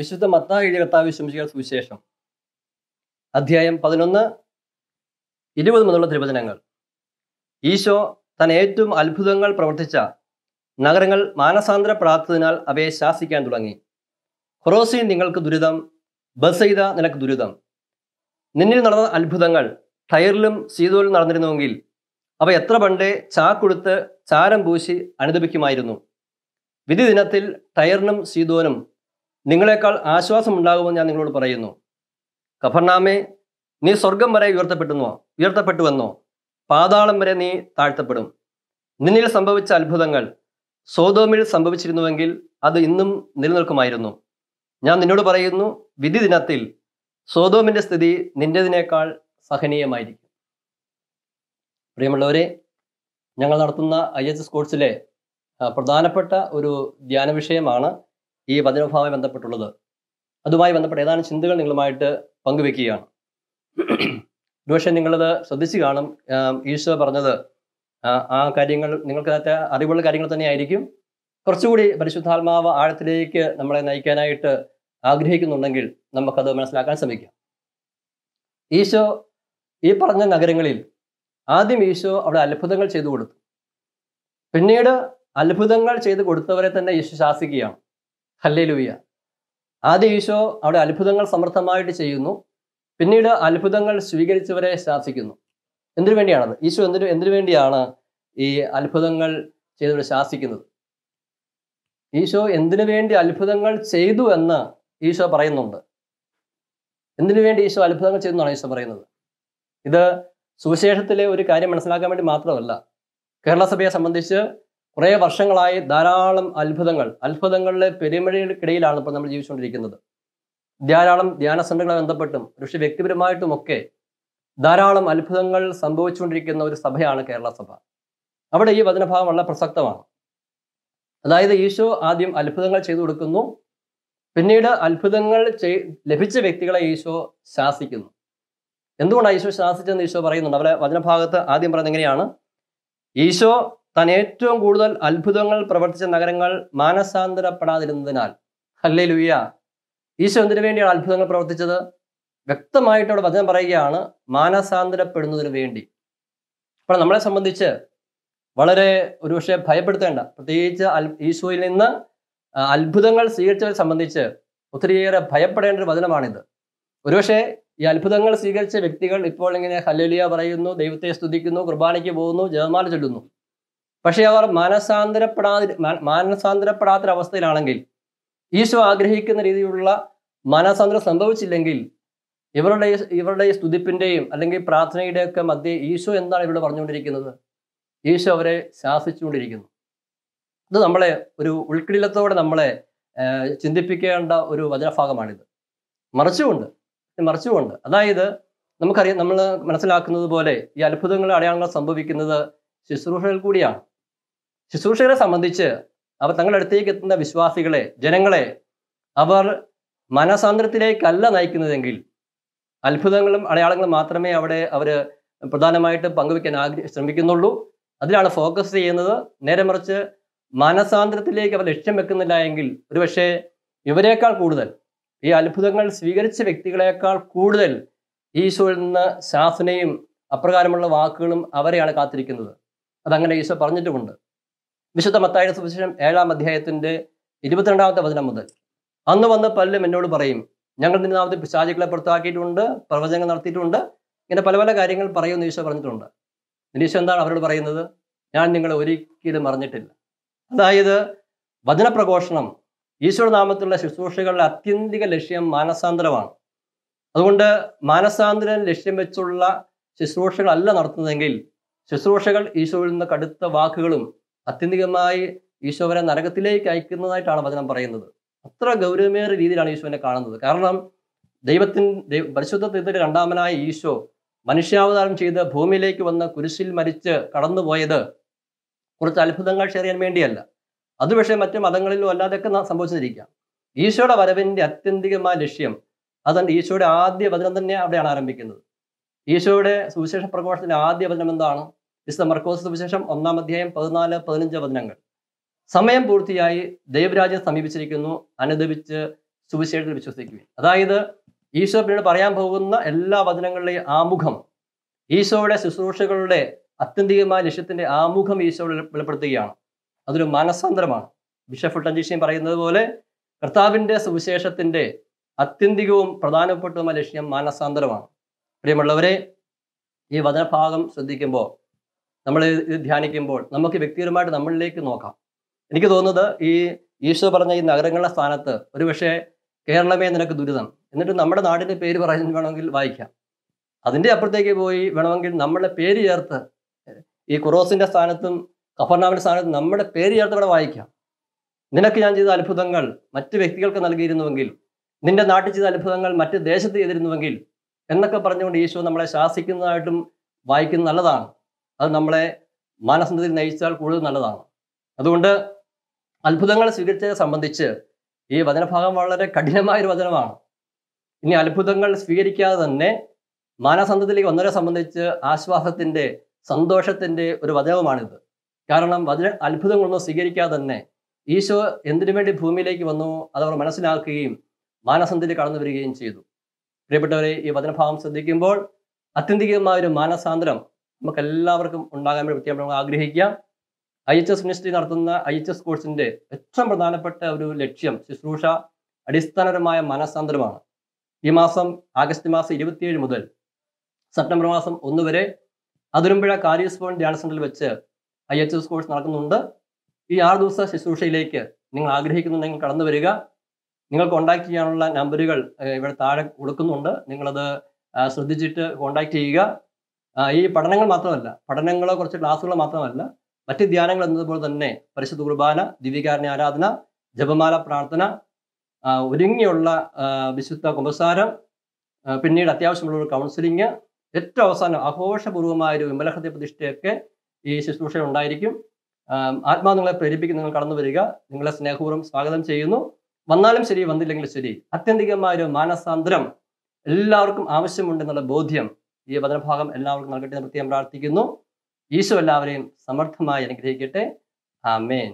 വിശുദ്ധ മത്താ എഴുതിയ കർത്താവ് സുവിശേഷം അധ്യായം പതിനൊന്ന് ഇരുപത് മുതലുള്ള തിരുവചനങ്ങൾ ഈശോ താൻ ഏറ്റവും അത്ഭുതങ്ങൾ പ്രവർത്തിച്ച നഗരങ്ങൾ മാനസാന്തര പ്രാപ്തതിനാൽ അവയെ ശാസിക്കാൻ തുടങ്ങി ഹൊറോസി നിങ്ങൾക്ക് ദുരിതം ബസൈത നിനക്ക് ദുരിതം നിന്നിൽ നടന്ന അത്ഭുതങ്ങൾ ടയറിലും സീതോലും നടന്നിരുന്നുവെങ്കിൽ അവ എത്ര പണ്ടേ ചാക്കൊടുത്ത് ചാരം പൂശി അനുദപിക്കുമായിരുന്നു വിധി ദിനത്തിൽ ടയറിനും സീതോനും നിങ്ങളെക്കാൾ ഉണ്ടാകുമെന്ന് ഞാൻ നിങ്ങളോട് പറയുന്നു കഫർനാമേ നീ സ്വർഗം വരെ ഉയർത്തപ്പെട്ടുവോ ഉയർത്തപ്പെട്ടുവെന്നോ പാതാളം വരെ നീ താഴ്ത്തപ്പെടും നിന്നിൽ സംഭവിച്ച അത്ഭുതങ്ങൾ സോതോമിൽ സംഭവിച്ചിരുന്നുവെങ്കിൽ അത് ഇന്നും നിലനിൽക്കുമായിരുന്നു ഞാൻ നിന്നോട് പറയുന്നു വിധി ദിനത്തിൽ സോതോമിൻ്റെ സ്ഥിതി നിന്റേതിനേക്കാൾ സഹനീയമായിരിക്കും പ്രിയമുള്ളവരെ ഞങ്ങൾ നടത്തുന്ന ഐ എച്ച് എസ് കോഴ്സിലെ പ്രധാനപ്പെട്ട ഒരു ധ്യാന വിഷയമാണ് ഈ വചനഭാവമായി ബന്ധപ്പെട്ടുള്ളത് അതുമായി ബന്ധപ്പെട്ട ഏതാനും ചിന്തകൾ നിങ്ങളുമായിട്ട് പങ്കുവെക്കുകയാണ് ഒരുപക്ഷെ നിങ്ങളത് ശ്രദ്ധിച്ചു കാണും ഈശോ പറഞ്ഞത് ആ കാര്യങ്ങൾ നിങ്ങൾക്ക് അറിവുള്ള കാര്യങ്ങൾ തന്നെയായിരിക്കും കുറച്ചുകൂടി പരിശുദ്ധാത്മാവ് ആഴത്തിലേക്ക് നമ്മളെ നയിക്കാനായിട്ട് ആഗ്രഹിക്കുന്നുണ്ടെങ്കിൽ നമുക്കത് മനസ്സിലാക്കാൻ ശ്രമിക്കാം ഈശോ ഈ പറഞ്ഞ നഗരങ്ങളിൽ ആദ്യം ഈശോ അവിടെ അത്ഭുതങ്ങൾ ചെയ്തു കൊടുത്തു പിന്നീട് അത്ഭുതങ്ങൾ ചെയ്തു കൊടുത്തവരെ തന്നെ ഈശോ ശാസിക്കുകയാണ് ഹല്ലേലൂയ ആദ്യ ഈശോ അവിടെ അത്ഭുതങ്ങൾ സമർത്ഥമായിട്ട് ചെയ്യുന്നു പിന്നീട് അത്ഭുതങ്ങൾ സ്വീകരിച്ചവരെ ശാസിക്കുന്നു എന്തിനു വേണ്ടിയാണത് ഈശോ എന്തിനു എന്തിനു വേണ്ടിയാണ് ഈ അത്ഭുതങ്ങൾ ചെയ്തവരെ ശാസിക്കുന്നത് ഈശോ എന്തിനു വേണ്ടി അത്ഭുതങ്ങൾ ചെയ്തു എന്ന് ഈശോ പറയുന്നുണ്ട് എന്തിനു വേണ്ടി ഈശോ അത്ഭുതങ്ങൾ ചെയ്തു എന്നാണ് ഈശോ പറയുന്നത് ഇത് സുവിശേഷത്തിലെ ഒരു കാര്യം മനസ്സിലാക്കാൻ വേണ്ടി മാത്രമല്ല കേരള സഭയെ സംബന്ധിച്ച് കുറേ വർഷങ്ങളായി ധാരാളം അത്ഭുതങ്ങൾ അത്ഭുതങ്ങളിലെ പെരുമഴകൾക്കിടയിലാണ് ഇപ്പോൾ നമ്മൾ ജീവിച്ചുകൊണ്ടിരിക്കുന്നത് ധാരാളം ധ്യാന സെൻ്ററുകളെ ബന്ധപ്പെട്ടും പക്ഷെ വ്യക്തിപരമായിട്ടുമൊക്കെ ധാരാളം അത്ഭുതങ്ങൾ സംഭവിച്ചുകൊണ്ടിരിക്കുന്ന ഒരു സഭയാണ് കേരള സഭ അവിടെ ഈ വചനഭാവം വളരെ പ്രസക്തമാണ് അതായത് ഈശോ ആദ്യം അത്ഭുതങ്ങൾ ചെയ്തു കൊടുക്കുന്നു പിന്നീട് അത്ഭുതങ്ങൾ ലഭിച്ച വ്യക്തികളെ ഈശോ ശാസിക്കുന്നു എന്തുകൊണ്ടാണ് ഈശോ ശാസിച്ചെന്ന് ഈശോ പറയുന്നുണ്ട് അവരെ വചനഭാഗത്ത് ആദ്യം പറയുന്നത് എങ്ങനെയാണ് ഈശോ താൻ ഏറ്റവും കൂടുതൽ അത്ഭുതങ്ങൾ പ്രവർത്തിച്ച നഗരങ്ങൾ മാനസാന്തരപ്പെടാതിരുന്നതിനാൽ അല്ലേ ലുയ്യ ഈശോ എന്തിനു വേണ്ടിയാണ് അത്ഭുതങ്ങൾ പ്രവർത്തിച്ചത് വ്യക്തമായിട്ട് അവിടെ വചനം പറയുകയാണ് മാനസാന്തരപ്പെടുന്നതിന് വേണ്ടി അപ്പോൾ നമ്മളെ സംബന്ധിച്ച് വളരെ ഒരുപക്ഷെ ഭയപ്പെടുത്തേണ്ട പ്രത്യേകിച്ച് അൽ ഈശോയിൽ നിന്ന് അത്ഭുതങ്ങൾ സ്വീകരിച്ചവരെ സംബന്ധിച്ച് ഒത്തിരിയേറെ ഭയപ്പെടേണ്ട ഒരു വചനമാണിത് ഒരുപക്ഷെ ഈ അത്ഭുതങ്ങൾ സ്വീകരിച്ച വ്യക്തികൾ ഇപ്പോൾ ഇങ്ങനെ ഹല്ലലിയ പറയുന്നു ദൈവത്തെ സ്തുതിക്കുന്നു കുർബാനയ്ക്ക് പോകുന്നു ജപമാല ചൊല്ലുന്നു പക്ഷേ അവർ മനസാന്തരപ്പെടാതി മാനസാന്തരപ്പെടാത്തൊരവസ്ഥയിലാണെങ്കിൽ ഈശോ ആഗ്രഹിക്കുന്ന രീതിയിലുള്ള മനസാന്തരം സംഭവിച്ചില്ലെങ്കിൽ ഇവരുടെ ഇവരുടെ സ്തുതിപ്പിൻ്റെയും അല്ലെങ്കിൽ പ്രാർത്ഥനയുടെയൊക്കെ മധ്യേ ഈശോ എന്താണ് ഇവിടെ പറഞ്ഞുകൊണ്ടിരിക്കുന്നത് ഈശോ അവരെ ശാസിച്ചുകൊണ്ടിരിക്കുന്നു ഇത് നമ്മളെ ഒരു ഉൾക്കിടിലത്തോടെ നമ്മളെ ചിന്തിപ്പിക്കേണ്ട ഒരു വചനഭാഗമാണിത് മറിച്ചുകൊണ്ട് മറിച്ചുകൊണ്ട് അതായത് നമുക്കറിയാം നമ്മൾ മനസ്സിലാക്കുന്നത് പോലെ ഈ അത്ഭുതങ്ങളെ അടയാളങ്ങൾ സംഭവിക്കുന്നത് ശുശ്രൂഷകൾ കൂടിയാണ് ശുശ്രൂഷകരെ സംബന്ധിച്ച് അവർ തങ്ങളുടെ അടുത്തേക്ക് എത്തുന്ന വിശ്വാസികളെ ജനങ്ങളെ അവർ മനസാന്തരത്തിലേക്കല്ല നയിക്കുന്നതെങ്കിൽ അത്ഭുതങ്ങളും അടയാളങ്ങളും മാത്രമേ അവിടെ അവർ പ്രധാനമായിട്ട് പങ്കുവെക്കാൻ ആഗ്രഹി ശ്രമിക്കുന്നുള്ളൂ അതിലാണ് ഫോക്കസ് ചെയ്യുന്നത് നേരെ മറിച്ച് മാനസാന്തരത്തിലേക്ക് അവർ ലക്ഷ്യം വെക്കുന്നില്ല എങ്കിൽ ഒരുപക്ഷെ ഇവരെക്കാൾ കൂടുതൽ ഈ അത്ഭുതങ്ങൾ സ്വീകരിച്ച വ്യക്തികളെക്കാൾ കൂടുതൽ ഈശോയിൽ നിന്ന് ശാസനയും അപ്രകാരമുള്ള വാക്കുകളും അവരെയാണ് കാത്തിരിക്കുന്നത് അതങ്ങനെ ഈശോ പറഞ്ഞിട്ടുമുണ്ട് വിശുദ്ധ മത്തായുടെ സുവിശേഷം ഏഴാം അധ്യായത്തിന്റെ ഇരുപത്തിരണ്ടാമത്തെ വചനം മുതൽ അന്ന് വന്ന് പലരും എന്നോട് പറയും ഞങ്ങൾ നിന്നാമത്തെ പിശാചികളെ പുറത്താക്കിയിട്ടുണ്ട് പ്രവചനങ്ങൾ നടത്തിയിട്ടുണ്ട് ഇങ്ങനെ പല പല കാര്യങ്ങൾ പറയുമെന്ന് ഈശോ പറഞ്ഞിട്ടുണ്ട് നിരീശ എന്താണ് അവരോട് പറയുന്നത് ഞാൻ നിങ്ങളെ ഒരിക്കലും അറിഞ്ഞിട്ടില്ല അതായത് വചനപ്രഘോഷണം നാമത്തിലുള്ള ശുശ്രൂഷകളുടെ അത്യന്തിക ലക്ഷ്യം മാനസാന്തരമാണ് അതുകൊണ്ട് മാനസാന്തരം ലക്ഷ്യം വെച്ചുള്ള ശുശ്രൂഷകളല്ല നടത്തുന്നതെങ്കിൽ ശുശ്രൂഷകൾ ഈശോയിൽ നിന്ന് കടുത്ത വാക്കുകളും അത്യന്തികമായി ഈശോ നരകത്തിലേക്ക് അയക്കുന്നതായിട്ടാണ് വചനം പറയുന്നത് അത്ര ഗൗരവമേറിയ രീതിയിലാണ് ഈശോനെ കാണുന്നത് കാരണം ദൈവത്തിൻ പരിശുദ്ധ തീർത്ഥയുടെ രണ്ടാമനായ ഈശോ മനുഷ്യാവതാരം ചെയ്ത് ഭൂമിയിലേക്ക് വന്ന് കുരിശിൽ മരിച്ച് കടന്നുപോയത് കുറച്ച് അത്ഭുതങ്ങൾ ചെറിയാൻ വേണ്ടിയല്ല അത് പക്ഷേ മറ്റു മതങ്ങളിലോ അല്ലാതെയൊക്കെ സംഭവിച്ചിരിക്കാം ഈശോയുടെ വരവിന്റെ അത്യന്തികമായ ലക്ഷ്യം അതുകൊണ്ട് ഈശോയുടെ ആദ്യ വചനം തന്നെ അവിടെയാണ് ആരംഭിക്കുന്നത് ഈശോയുടെ സുവിശേഷ പ്രഘോഷത്തിന്റെ ആദ്യ വചനം എന്താണ് വിശുദ്ധ മർക്കോസ് സുവിശേഷം ഒന്നാം അധ്യായം പതിനാല് പതിനഞ്ച് വചനങ്ങൾ സമയം പൂർത്തിയായി ദൈവരാജ്യം സമീപിച്ചിരിക്കുന്നു അനുദപിച്ച് സുവിശേഷത്തിൽ വിശ്വസിക്കുകയും അതായത് ഈശോ പിന്നീട് പറയാൻ പോകുന്ന എല്ലാ വചനങ്ങളുടെയും ആമുഖം ഈശോയുടെ ശുശ്രൂഷകളുടെ അത്യന്തികമായ ലക്ഷ്യത്തിന്റെ ആമുഖം ഈശോ വെളിപ്പെടുത്തുകയാണ് അതൊരു മനസ്സാന്തരമാണ് ബിഷപ്പ് ഫുട്ടൻജീഷിയും പറയുന്നത് പോലെ കർത്താവിൻ്റെ സുവിശേഷത്തിന്റെ അത്യന്തികവും പ്രധാനപ്പെട്ടതുമായ ലക്ഷ്യം മാനസാന്തരമാണ് പ്രിയമുള്ളവരെ ഈ വചനഭാഗം ശ്രദ്ധിക്കുമ്പോൾ നമ്മൾ ഇത് ധ്യാനിക്കുമ്പോൾ നമുക്ക് വ്യക്തിപരമായിട്ട് നമ്മളിലേക്ക് നോക്കാം എനിക്ക് തോന്നുന്നത് ഈ ഈശോ പറഞ്ഞ ഈ നഗരങ്ങളുടെ സ്ഥാനത്ത് ഒരുപക്ഷെ കേരളമേ നിനക്ക് ദുരിതം എന്നിട്ട് നമ്മുടെ നാടിൻ്റെ പേര് പറയാൻ വേണമെങ്കിൽ വായിക്കാം അതിൻ്റെ അപ്പുറത്തേക്ക് പോയി വേണമെങ്കിൽ നമ്മളെ പേര് ചേർത്ത് ഈ കുറോസിൻ്റെ സ്ഥാനത്തും കഫർനാമിൻ്റെ സ്ഥാനത്തും നമ്മുടെ പേര് ചേർത്ത് ഇവിടെ വായിക്കാം നിനക്ക് ഞാൻ ചെയ്ത അത്ഭുതങ്ങൾ മറ്റ് വ്യക്തികൾക്ക് നൽകിയിരുന്നുവെങ്കിൽ നിന്റെ നാട്ടിൽ ചെയ്ത അത്ഭുതങ്ങൾ മറ്റ് ദേശത്ത് ചെയ്തിരുന്നുവെങ്കിൽ എന്നൊക്കെ പറഞ്ഞുകൊണ്ട് ഈശോ നമ്മളെ ശാസിക്കുന്നതായിട്ടും വായിക്കുന്നത് നല്ലതാണ് അത് നമ്മളെ മാനസന്ധത്തിൽ നയിച്ചാൽ കൂടുതൽ നല്ലതാണ് അതുകൊണ്ട് അത്ഭുതങ്ങൾ സ്വീകരിച്ചതിനെ സംബന്ധിച്ച് ഈ വചനഭാഗം വളരെ കഠിനമായൊരു വചനമാണ് ഇനി അത്ഭുതങ്ങൾ സ്വീകരിക്കാതെ തന്നെ മാനസന്ധത്തിലേക്ക് വന്നവരെ സംബന്ധിച്ച് ആശ്വാസത്തിന്റെ സന്തോഷത്തിന്റെ ഒരു വചനവുമാണിത് കാരണം വചന അത്ഭുതങ്ങളൊന്നും സ്വീകരിക്കാതെ തന്നെ ഈശോ എന്തിനു വേണ്ടി ഭൂമിയിലേക്ക് വന്നു അതവർ മനസ്സിലാക്കുകയും മാനസന്ധതി കടന്നു വരികയും ചെയ്തു പ്രിയപ്പെട്ടവരെ ഈ വചനഭാവം ശ്രദ്ധിക്കുമ്പോൾ അത്യന്തികമായ ഒരു മാനസാന്തരം നമുക്ക് എല്ലാവർക്കും ഉണ്ടാകാൻ വേണ്ടി പ്രത്യേകം നമ്മൾ ആഗ്രഹിക്കുക ഐ എച്ച് എസ് മിനിസ്ട്രി നടത്തുന്ന ഐ എച്ച് എസ് കോഴ്സിന്റെ ഏറ്റവും പ്രധാനപ്പെട്ട ഒരു ലക്ഷ്യം ശുശ്രൂഷ അടിസ്ഥാനപരമായ മനസ്സാന്തരമാണ് ഈ മാസം ആഗസ്റ്റ് മാസം ഇരുപത്തിയേഴ് മുതൽ സെപ്റ്റംബർ മാസം ഒന്ന് വരെ അതിരുമ്പുഴ കാര്യസ്പോൺ ധ്യാന സെന്ററിൽ വെച്ച് ഐ എച്ച് എസ് കോഴ്സ് നടക്കുന്നുണ്ട് ഈ ആറ് ദിവസ ശുശ്രൂഷയിലേക്ക് നിങ്ങൾ ആഗ്രഹിക്കുന്നുണ്ടെങ്കിൽ കടന്നു വരിക നിങ്ങൾക്ക് കോൺടാക്ട് ചെയ്യാനുള്ള നമ്പറുകൾ ഇവിടെ താഴെ കൊടുക്കുന്നുണ്ട് നിങ്ങളത് ശ്രദ്ധിച്ചിട്ട് കോൺടാക്ട് ചെയ്യുക ഈ പഠനങ്ങൾ മാത്രമല്ല പഠനങ്ങളോ കുറച്ച് ക്ലാസ്സുകളോ മാത്രമല്ല മറ്റ് ധ്യാനങ്ങൾ എന്നതുപോലെ തന്നെ പരിശുദ്ധ കുർബാന ദിവ്യകാരണ ആരാധന ജപമാല പ്രാർത്ഥന ഒരുങ്ങിയുള്ള വിശുദ്ധ കുമ്പസാരം പിന്നീട് അത്യാവശ്യമുള്ള ഒരു കൗൺസിലിംഗ് ഏറ്റവും അവസാനം ആഘോഷപൂർവമായ ഒരു വിമലഹൃദയ പ്രതിഷ്ഠയൊക്കെ ഈ ശുശ്രൂഷ ഉണ്ടായിരിക്കും ആത്മാ നിങ്ങളെ പ്രേരിപ്പിക്കും നിങ്ങൾ കടന്നു വരിക നിങ്ങളെ സ്നേഹപൂർവ്വം സ്വാഗതം ചെയ്യുന്നു വന്നാലും ശരി വന്നില്ലെങ്കിലും ശരി ആത്യന്തികമായ ഒരു മാനസാന്തരം എല്ലാവർക്കും ആവശ്യമുണ്ടെന്നുള്ള ബോധ്യം ഈ വചനഭാഗം എല്ലാവർക്കും നൽകട്ടെ എന്ന് പ്രത്യേകം പ്രാർത്ഥിക്കുന്നു ഈശോ എല്ലാവരെയും സമർത്ഥമായി അനുഗ്രഹിക്കട്ടെ ആമേൻ